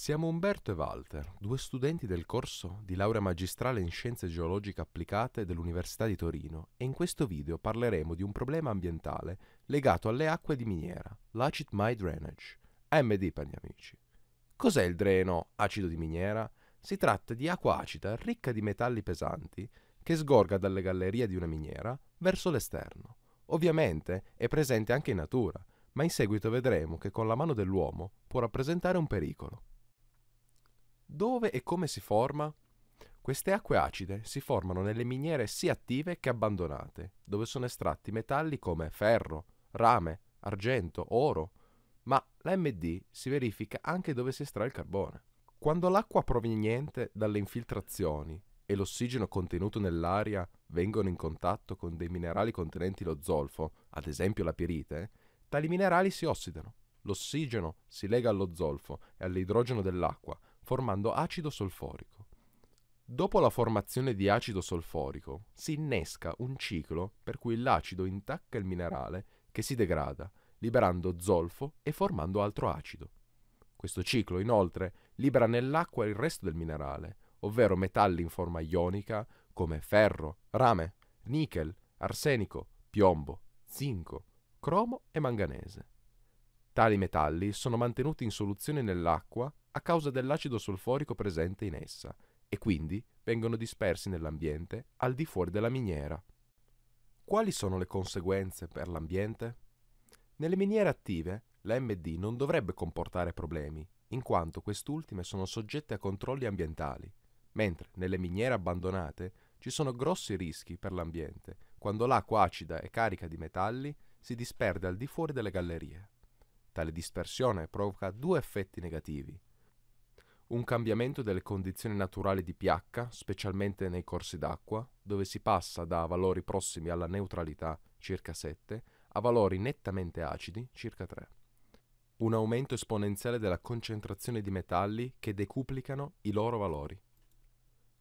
Siamo Umberto e Walter, due studenti del corso di laurea magistrale in scienze geologiche applicate dell'Università di Torino e in questo video parleremo di un problema ambientale legato alle acque di miniera, l'acid mine drainage, AMD per gli amici. Cos'è il dreno acido di miniera? Si tratta di acqua acida ricca di metalli pesanti che sgorga dalle gallerie di una miniera verso l'esterno. Ovviamente è presente anche in natura, ma in seguito vedremo che con la mano dell'uomo può rappresentare un pericolo. Dove e come si forma? Queste acque acide si formano nelle miniere sia attive che abbandonate, dove sono estratti metalli come ferro, rame, argento, oro, ma l'AMD si verifica anche dove si estrae il carbone. Quando l'acqua proveniente dalle infiltrazioni e l'ossigeno contenuto nell'aria vengono in contatto con dei minerali contenenti lo zolfo, ad esempio la pirite, tali minerali si ossidano. L'ossigeno si lega allo zolfo e all'idrogeno dell'acqua formando acido solforico. Dopo la formazione di acido solforico si innesca un ciclo per cui l'acido intacca il minerale che si degrada, liberando zolfo e formando altro acido. Questo ciclo inoltre libera nell'acqua il resto del minerale, ovvero metalli in forma ionica come ferro, rame, nichel, arsenico, piombo, zinco, cromo e manganese. Tali metalli sono mantenuti in soluzione nell'acqua a causa dell'acido solforico presente in essa e quindi vengono dispersi nell'ambiente al di fuori della miniera. Quali sono le conseguenze per l'ambiente? Nelle miniere attive la MD non dovrebbe comportare problemi, in quanto quest'ultime sono soggette a controlli ambientali, mentre nelle miniere abbandonate ci sono grossi rischi per l'ambiente quando l'acqua acida e carica di metalli si disperde al di fuori delle gallerie. Tale dispersione provoca due effetti negativi un cambiamento delle condizioni naturali di pH, specialmente nei corsi d'acqua, dove si passa da valori prossimi alla neutralità, circa 7, a valori nettamente acidi, circa 3. Un aumento esponenziale della concentrazione di metalli che decuplicano i loro valori.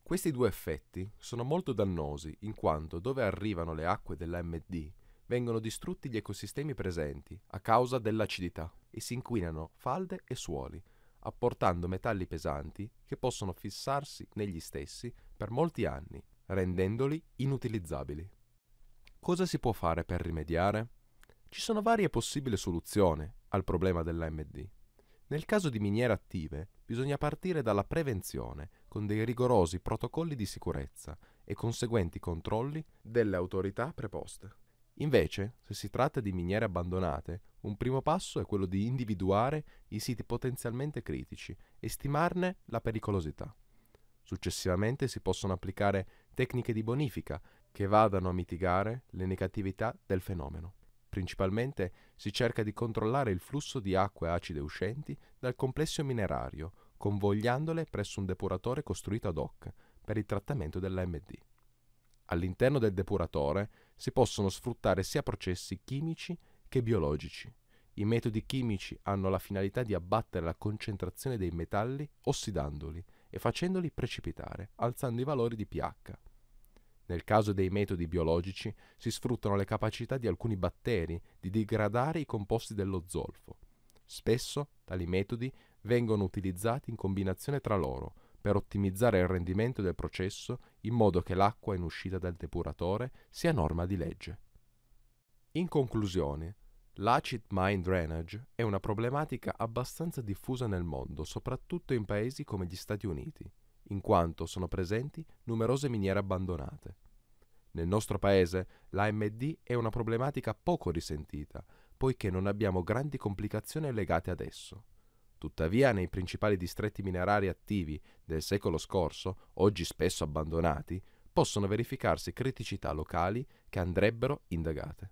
Questi due effetti sono molto dannosi in quanto dove arrivano le acque dell'AMD vengono distrutti gli ecosistemi presenti a causa dell'acidità e si inquinano falde e suoli, apportando metalli pesanti che possono fissarsi negli stessi per molti anni, rendendoli inutilizzabili. Cosa si può fare per rimediare? Ci sono varie possibili soluzioni al problema dell'AMD. Nel caso di miniere attive, bisogna partire dalla prevenzione con dei rigorosi protocolli di sicurezza e conseguenti controlli delle autorità preposte. Invece, se si tratta di miniere abbandonate, un primo passo è quello di individuare i siti potenzialmente critici e stimarne la pericolosità. Successivamente si possono applicare tecniche di bonifica che vadano a mitigare le negatività del fenomeno. Principalmente si cerca di controllare il flusso di acque acide uscenti dal complesso minerario, convogliandole presso un depuratore costruito ad hoc per il trattamento dell'AMD all'interno del depuratore si possono sfruttare sia processi chimici che biologici. I metodi chimici hanno la finalità di abbattere la concentrazione dei metalli ossidandoli e facendoli precipitare, alzando i valori di pH. Nel caso dei metodi biologici si sfruttano le capacità di alcuni batteri di degradare i composti dello zolfo. Spesso tali metodi vengono utilizzati in combinazione tra loro per ottimizzare il rendimento del processo in modo che l'acqua in uscita dal depuratore sia norma di legge. In conclusione, l'acid mine drainage è una problematica abbastanza diffusa nel mondo, soprattutto in paesi come gli Stati Uniti, in quanto sono presenti numerose miniere abbandonate. Nel nostro paese l'AMD è una problematica poco risentita, poiché non abbiamo grandi complicazioni legate ad esso. Tuttavia, nei principali distretti minerari attivi del secolo scorso, oggi spesso abbandonati, possono verificarsi criticità locali che andrebbero indagate.